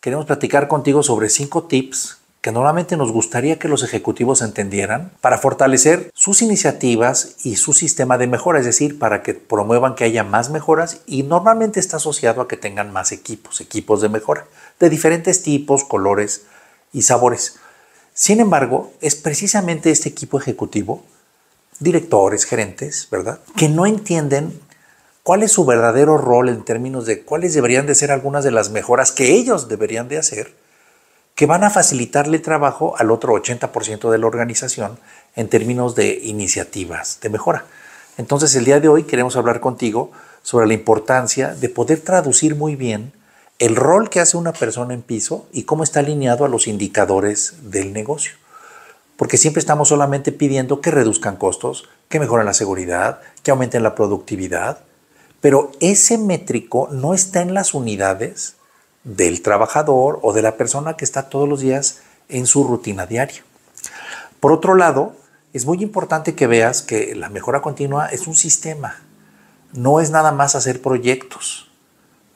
queremos platicar contigo sobre cinco tips que normalmente nos gustaría que los ejecutivos entendieran para fortalecer sus iniciativas y su sistema de mejora, es decir, para que promuevan que haya más mejoras y normalmente está asociado a que tengan más equipos, equipos de mejora, de diferentes tipos, colores y sabores. Sin embargo, es precisamente este equipo ejecutivo, directores, gerentes, ¿verdad?, que no entienden cuál es su verdadero rol en términos de cuáles deberían de ser algunas de las mejoras que ellos deberían de hacer que van a facilitarle trabajo al otro 80% de la organización en términos de iniciativas de mejora. Entonces el día de hoy queremos hablar contigo sobre la importancia de poder traducir muy bien el rol que hace una persona en piso y cómo está alineado a los indicadores del negocio. Porque siempre estamos solamente pidiendo que reduzcan costos, que mejoren la seguridad, que aumenten la productividad, pero ese métrico no está en las unidades del trabajador o de la persona que está todos los días en su rutina diaria. Por otro lado, es muy importante que veas que la mejora continua es un sistema, no es nada más hacer proyectos.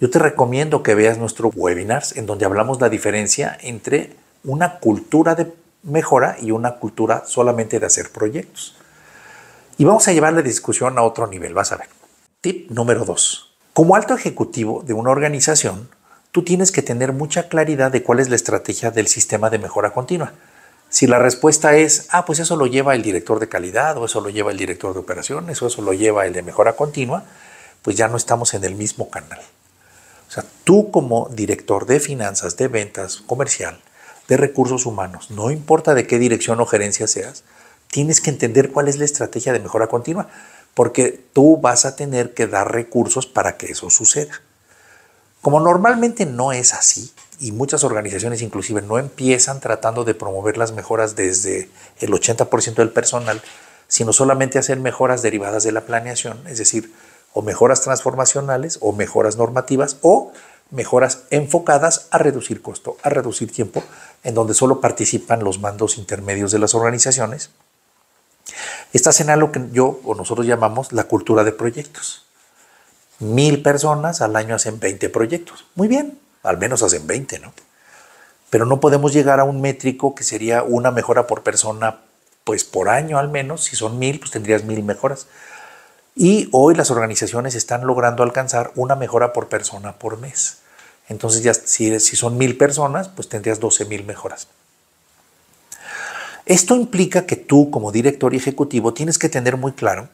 Yo te recomiendo que veas nuestro webinars en donde hablamos la diferencia entre una cultura de mejora y una cultura solamente de hacer proyectos. Y vamos a llevar la discusión a otro nivel, vas a ver. Tip número 2. Como alto ejecutivo de una organización, tú tienes que tener mucha claridad de cuál es la estrategia del sistema de mejora continua. Si la respuesta es, ah, pues eso lo lleva el director de calidad, o eso lo lleva el director de operaciones, o eso lo lleva el de mejora continua, pues ya no estamos en el mismo canal. O sea, tú como director de finanzas, de ventas, comercial, de recursos humanos, no importa de qué dirección o gerencia seas, tienes que entender cuál es la estrategia de mejora continua porque tú vas a tener que dar recursos para que eso suceda. Como normalmente no es así, y muchas organizaciones inclusive no empiezan tratando de promover las mejoras desde el 80% del personal, sino solamente hacer mejoras derivadas de la planeación, es decir, o mejoras transformacionales o mejoras normativas o mejoras enfocadas a reducir costo, a reducir tiempo, en donde solo participan los mandos intermedios de las organizaciones Estás en algo que yo o nosotros llamamos la cultura de proyectos. Mil personas al año hacen 20 proyectos. Muy bien, al menos hacen 20, ¿no? Pero no podemos llegar a un métrico que sería una mejora por persona, pues por año al menos. Si son mil, pues tendrías mil mejoras. Y hoy las organizaciones están logrando alcanzar una mejora por persona por mes. Entonces ya si, si son mil personas, pues tendrías 12 mil mejoras. Esto implica que tú, como director ejecutivo, tienes que tener muy claro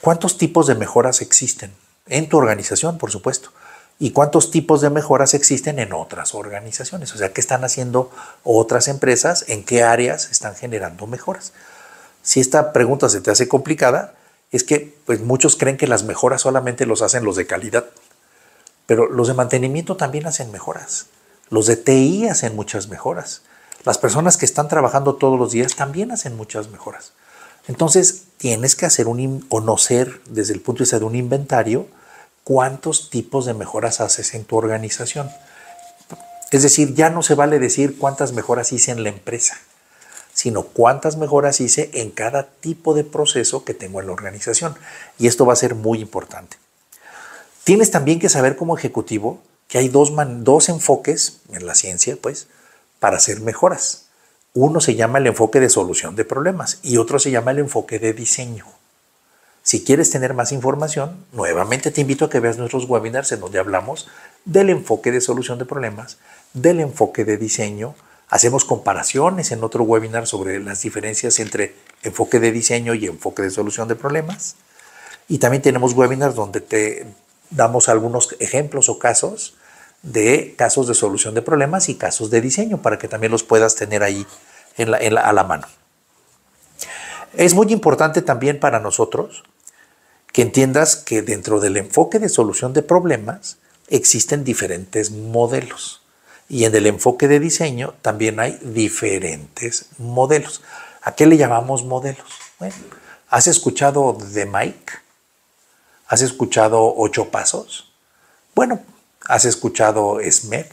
cuántos tipos de mejoras existen en tu organización, por supuesto, y cuántos tipos de mejoras existen en otras organizaciones. O sea, qué están haciendo otras empresas, en qué áreas están generando mejoras. Si esta pregunta se te hace complicada, es que pues, muchos creen que las mejoras solamente los hacen los de calidad, pero los de mantenimiento también hacen mejoras. Los de TI hacen muchas mejoras. Las personas que están trabajando todos los días también hacen muchas mejoras. Entonces, tienes que hacer un conocer desde el punto de vista de un inventario cuántos tipos de mejoras haces en tu organización. Es decir, ya no se vale decir cuántas mejoras hice en la empresa, sino cuántas mejoras hice en cada tipo de proceso que tengo en la organización. Y esto va a ser muy importante. Tienes también que saber como ejecutivo que hay dos, dos enfoques en la ciencia, pues, para hacer mejoras. Uno se llama el enfoque de solución de problemas y otro se llama el enfoque de diseño. Si quieres tener más información, nuevamente te invito a que veas nuestros webinars en donde hablamos del enfoque de solución de problemas, del enfoque de diseño. Hacemos comparaciones en otro webinar sobre las diferencias entre enfoque de diseño y enfoque de solución de problemas. Y también tenemos webinars donde te damos algunos ejemplos o casos de casos de solución de problemas y casos de diseño para que también los puedas tener ahí en a la mano. Es muy importante también para nosotros que entiendas que dentro del enfoque de solución de problemas existen diferentes modelos y en el enfoque de diseño también hay diferentes modelos. ¿A qué le llamamos modelos? Bueno, ¿has escuchado de Mike? ¿Has escuchado Ocho Pasos? Bueno, ¿Has escuchado SMED?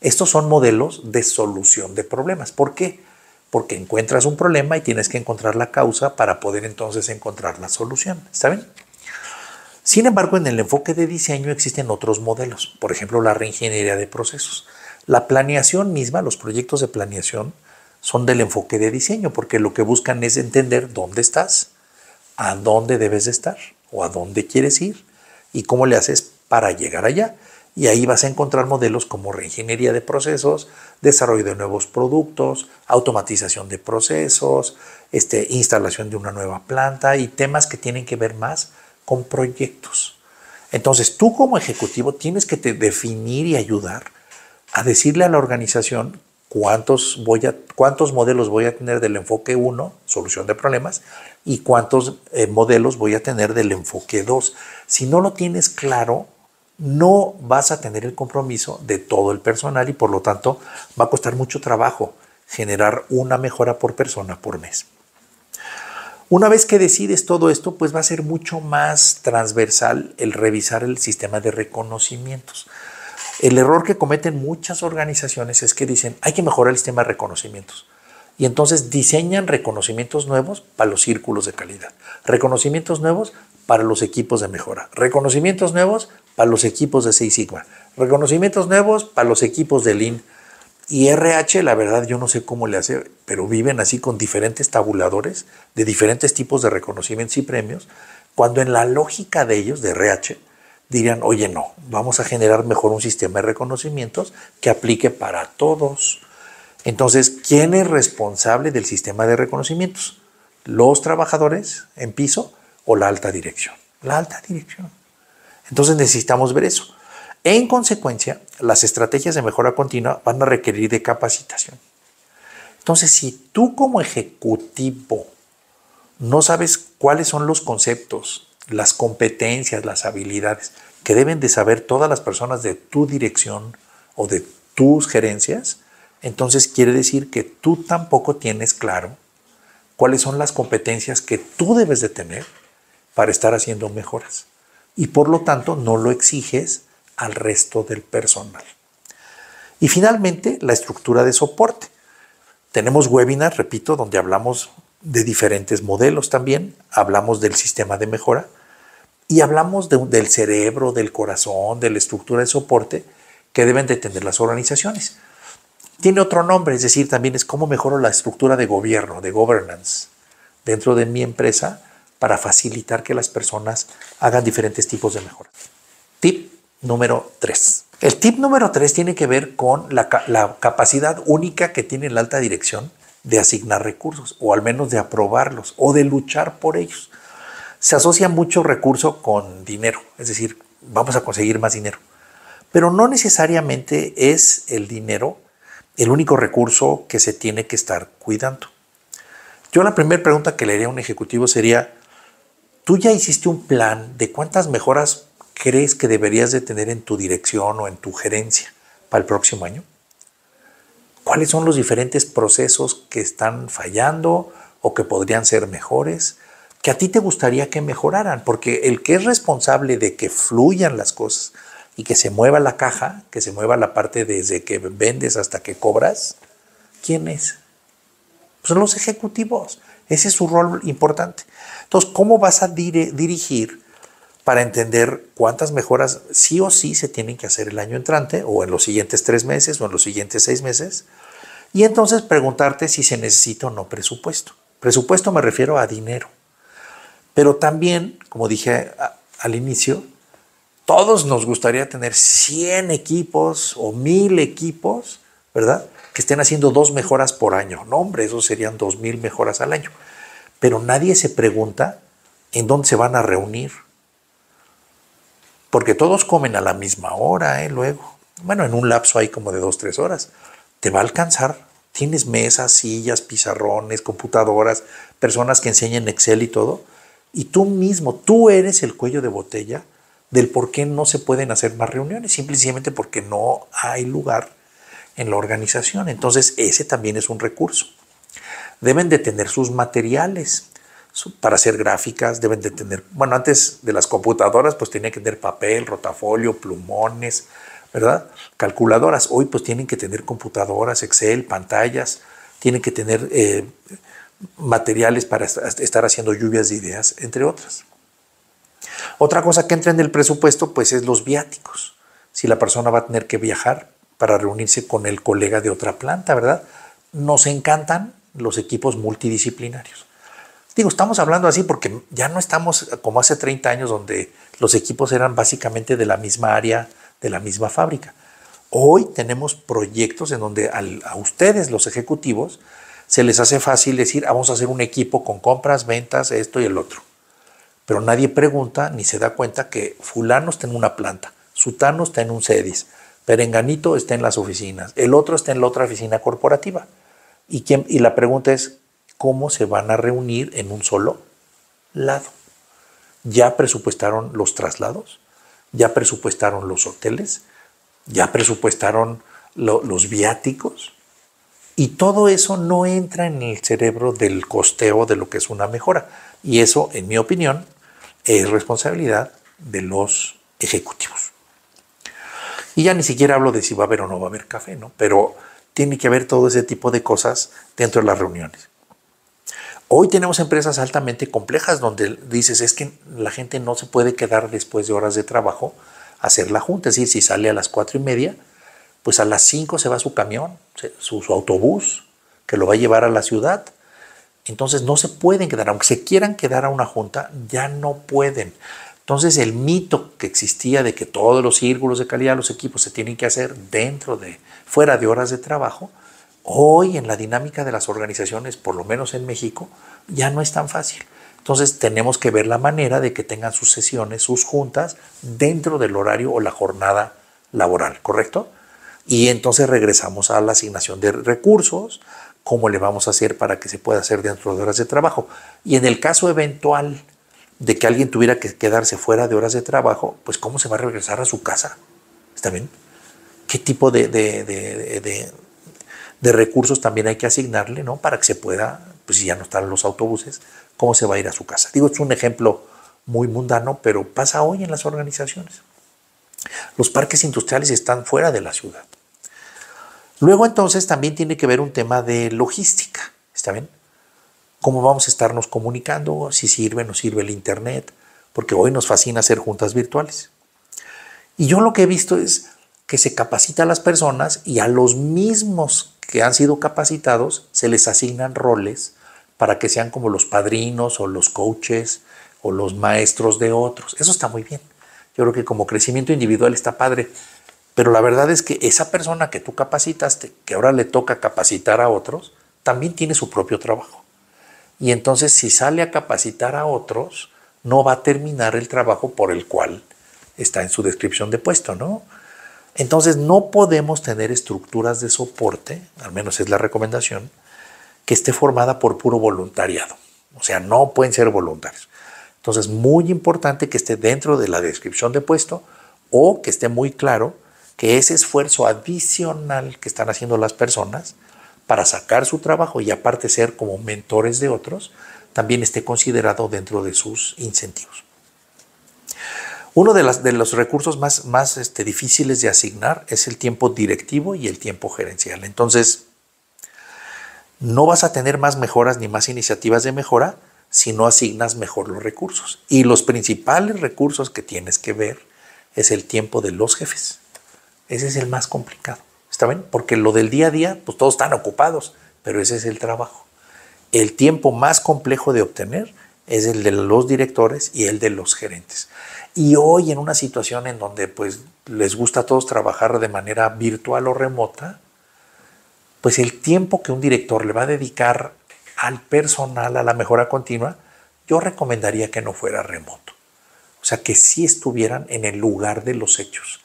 Estos son modelos de solución de problemas. ¿Por qué? Porque encuentras un problema y tienes que encontrar la causa para poder entonces encontrar la solución. ¿Está bien? Sin embargo, en el enfoque de diseño existen otros modelos, por ejemplo, la reingeniería de procesos. La planeación misma, los proyectos de planeación, son del enfoque de diseño, porque lo que buscan es entender dónde estás, a dónde debes de estar o a dónde quieres ir y cómo le haces para llegar allá. Y ahí vas a encontrar modelos como reingeniería de procesos, desarrollo de nuevos productos, automatización de procesos, este, instalación de una nueva planta y temas que tienen que ver más con proyectos. Entonces tú como ejecutivo tienes que definir y ayudar a decirle a la organización cuántos, voy a, cuántos modelos voy a tener del enfoque 1, solución de problemas, y cuántos eh, modelos voy a tener del enfoque 2. Si no lo tienes claro, no vas a tener el compromiso de todo el personal y por lo tanto va a costar mucho trabajo generar una mejora por persona por mes. Una vez que decides todo esto, pues va a ser mucho más transversal el revisar el sistema de reconocimientos. El error que cometen muchas organizaciones es que dicen, hay que mejorar el sistema de reconocimientos. Y entonces diseñan reconocimientos nuevos para los círculos de calidad, reconocimientos nuevos para los equipos de mejora, reconocimientos nuevos para los equipos de Six Sigma. Reconocimientos nuevos para los equipos de Lean. Y RH, la verdad, yo no sé cómo le hace, pero viven así con diferentes tabuladores de diferentes tipos de reconocimientos y premios, cuando en la lógica de ellos, de RH, dirían, oye, no, vamos a generar mejor un sistema de reconocimientos que aplique para todos. Entonces, ¿quién es responsable del sistema de reconocimientos? ¿Los trabajadores en piso o la alta dirección? La alta dirección. Entonces necesitamos ver eso. En consecuencia, las estrategias de mejora continua van a requerir de capacitación. Entonces, si tú como ejecutivo no sabes cuáles son los conceptos, las competencias, las habilidades que deben de saber todas las personas de tu dirección o de tus gerencias, entonces quiere decir que tú tampoco tienes claro cuáles son las competencias que tú debes de tener para estar haciendo mejoras y por lo tanto no lo exiges al resto del personal. Y finalmente, la estructura de soporte. Tenemos webinars, repito, donde hablamos de diferentes modelos también, hablamos del sistema de mejora y hablamos del cerebro, del corazón, de la estructura de soporte que deben de tener las organizaciones. Tiene otro nombre, es decir, también es cómo mejoro la estructura de gobierno, de governance, dentro de mi empresa para facilitar que las personas hagan diferentes tipos de mejoras. Tip número 3. El tip número 3 tiene que ver con la, la, capacidad única que tiene la alta dirección de asignar recursos, o al menos de aprobarlos, o de luchar por ellos. Se asocia mucho recurso con dinero, es decir, vamos a conseguir más dinero. Pero no necesariamente es el dinero el único recurso que se tiene que estar cuidando. Yo la primera pregunta que le haría a un ejecutivo sería, tú ya hiciste un plan de cuántas mejoras crees que deberías de tener en tu dirección o en tu gerencia para el próximo año? ¿Cuáles son los diferentes procesos que están fallando o que podrían ser mejores? Que a ti te gustaría que mejoraran, porque el que es responsable de que fluyan las cosas y que se mueva la caja, que se mueva la parte desde que vendes hasta que cobras, ¿quién es? son pues los ejecutivos. Ese es su rol importante. Entonces, ¿cómo vas a dirigir para entender cuántas mejoras sí o sí se tienen que hacer el año entrante o en los siguientes tres meses o en los siguientes seis meses? Y entonces preguntarte si se necesita o no presupuesto. Presupuesto me refiero a dinero. Pero también, como dije al inicio, todos nos gustaría tener 100 equipos o 1000 equipos, ¿verdad? que estén haciendo dos mejoras por año. No, hombre, eso serían dos mil mejoras al año. Pero nadie se pregunta en dónde se van a reunir. Porque todos comen a la misma hora, ¿eh? luego. Bueno, en un lapso hay como de dos, tres horas. Te va a alcanzar. Tienes mesas, sillas, pizarrones, computadoras, personas que enseñen Excel y todo. Y tú mismo, tú eres el cuello de botella del por qué no se pueden hacer más reuniones, simplemente porque no hay lugar en la organización. Entonces ese también es un recurso. Deben de tener sus materiales para hacer gráficas, deben de tener, bueno, antes de las computadoras pues tenían que tener papel, rotafolio, plumones, ¿verdad? Calculadoras. Hoy pues tienen que tener computadoras, Excel, pantallas, tienen que tener eh, materiales para estar haciendo lluvias de ideas, entre otras. Otra cosa que entra en el presupuesto pues es los viáticos. Si la persona va a tener que viajar, para reunirse con el colega de otra planta, ¿verdad? Nos encantan los equipos multidisciplinarios. Digo, estamos hablando así porque ya no estamos como hace 30 años donde los equipos eran básicamente de la misma área, de la misma fábrica. Hoy tenemos proyectos en donde a ustedes, los ejecutivos, se les hace fácil decir, ah, vamos a hacer un equipo con compras, ventas, esto y el otro. Pero nadie pregunta ni se da cuenta que fulano está en una planta, sutano está en un CEDIS, Perenganito está en las oficinas, el otro está en la otra oficina corporativa. Y, y la pregunta es, ¿cómo se van a reunir en un solo lado? ¿Ya presupuestaron los traslados? ¿Ya presupuestaron los hoteles? ¿Ya presupuestaron los viáticos? Y todo eso no entra en el cerebro del costeo de lo que es una mejora. Y eso, en mi opinión, es responsabilidad de los ejecutivos. Y ya ni siquiera hablo de si va a haber o no va a haber café, ¿no? Pero tiene que haber todo ese tipo de cosas dentro de las reuniones. Hoy tenemos empresas altamente complejas donde dices es que la gente no se puede quedar después de horas de trabajo a hacer la junta. Es decir, si sale a las cuatro y media, pues a las cinco se va su camión, su, autobús, que lo va a llevar a la ciudad. Entonces no se pueden quedar, aunque se quieran quedar a una junta, ya no pueden. Entonces el mito que existía de que todos los círculos de calidad, los equipos se tienen que hacer dentro de, fuera de horas de trabajo, hoy en la dinámica de las organizaciones, por lo menos en México, ya no es tan fácil. Entonces tenemos que ver la manera de que tengan sus sesiones, sus juntas, dentro del horario o la jornada laboral, ¿correcto? Y entonces regresamos a la asignación de recursos, cómo le vamos a hacer para que se pueda hacer dentro de horas de trabajo. Y en el caso eventual de que alguien tuviera que quedarse fuera de horas de trabajo, pues cómo se va a regresar a su casa. ¿Está bien? ¿Qué tipo de, recursos también hay que asignarle, ¿no? Para que se pueda, pues si ya no están los autobuses, cómo se va a ir a su casa. Digo, es un ejemplo muy mundano, pero pasa hoy en las organizaciones. Los parques industriales están fuera de la ciudad. Luego entonces también tiene que ver un tema de logística, ¿está bien? cómo vamos a estarnos comunicando, si sirve o no sirve el Internet, porque hoy nos fascina hacer juntas virtuales. Y yo lo que he visto es que se capacita a las personas y a los mismos que han sido capacitados se les asignan roles para que sean como los padrinos o los coaches o los maestros de otros. Eso está muy bien. Yo creo que como crecimiento individual está padre. Pero la verdad es que esa persona que tú capacitaste, que ahora le toca capacitar a otros, también tiene su propio trabajo. Y entonces si sale a capacitar a otros, no va a terminar el trabajo por el cual está en su descripción de puesto, ¿no? Entonces no podemos tener estructuras de soporte, al menos es la recomendación, que esté formada por puro voluntariado. O sea, no pueden ser voluntarios. Entonces, muy importante que esté dentro de la descripción de puesto o que esté muy claro que ese esfuerzo adicional que están haciendo las personas para sacar su trabajo y aparte ser como mentores de otros, también esté considerado dentro de sus incentivos. Uno de, los recursos más, más este, difíciles de asignar es el tiempo directivo y el tiempo gerencial. Entonces, no vas a tener más mejoras ni más iniciativas de mejora si no asignas mejor los recursos. Y los principales recursos que tienes que ver es el tiempo de los jefes. Ese es el más complicado. ¿Está bien? Porque lo del día a día, pues todos están ocupados, pero ese es el trabajo. El tiempo más complejo de obtener es el de los directores y el de los gerentes. Y hoy en una situación en donde pues les gusta a todos trabajar de manera virtual o remota, pues el tiempo que un director le va a dedicar al personal, a la mejora continua, yo recomendaría que no fuera remoto. O sea, que si estuvieran en el lugar de los hechos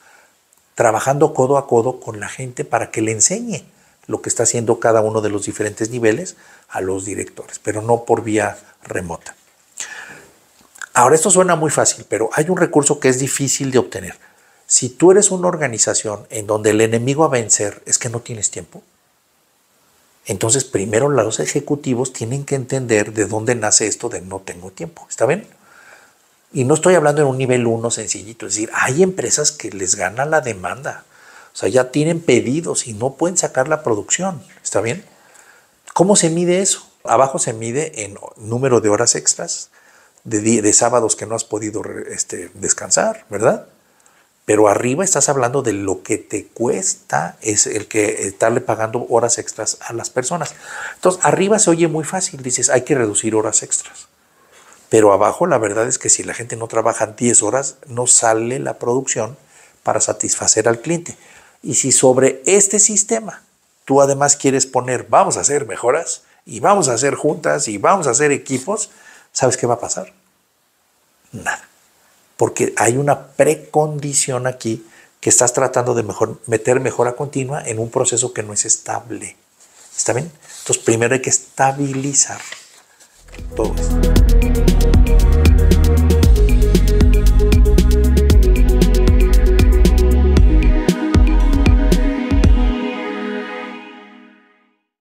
trabajando codo a codo con la gente para que le enseñe lo que está haciendo cada uno de los diferentes niveles a los directores, pero no por vía remota. Ahora, esto suena muy fácil, pero hay un recurso que es difícil de obtener. Si tú eres una organización en donde el enemigo a vencer es que no tienes tiempo, entonces primero los ejecutivos tienen que entender de dónde nace esto de no tengo tiempo. ¿Está bien? Y no estoy hablando en un nivel 1 sencillito, es decir, hay empresas que les gana la demanda. O sea, ya tienen pedidos y no pueden sacar la producción. ¿Está bien? ¿Cómo se mide eso? Abajo se mide en número de horas extras, de, de sábados que no has podido este, descansar, ¿verdad? Pero arriba estás hablando de lo que te cuesta es el que estarle pagando horas extras a las personas. Entonces, arriba se oye muy fácil, dices, hay que reducir horas extras. Pero abajo la verdad es que si la gente no trabaja 10 horas, no sale la producción para satisfacer al cliente. Y si sobre este sistema tú además quieres poner, vamos a hacer mejoras y vamos a hacer juntas y vamos a hacer equipos, ¿sabes qué va a pasar? Nada. Porque hay una precondición aquí que estás tratando de meter mejora continua en un proceso que no es estable. ¿Está bien? Entonces primero hay que estabilizar todo esto.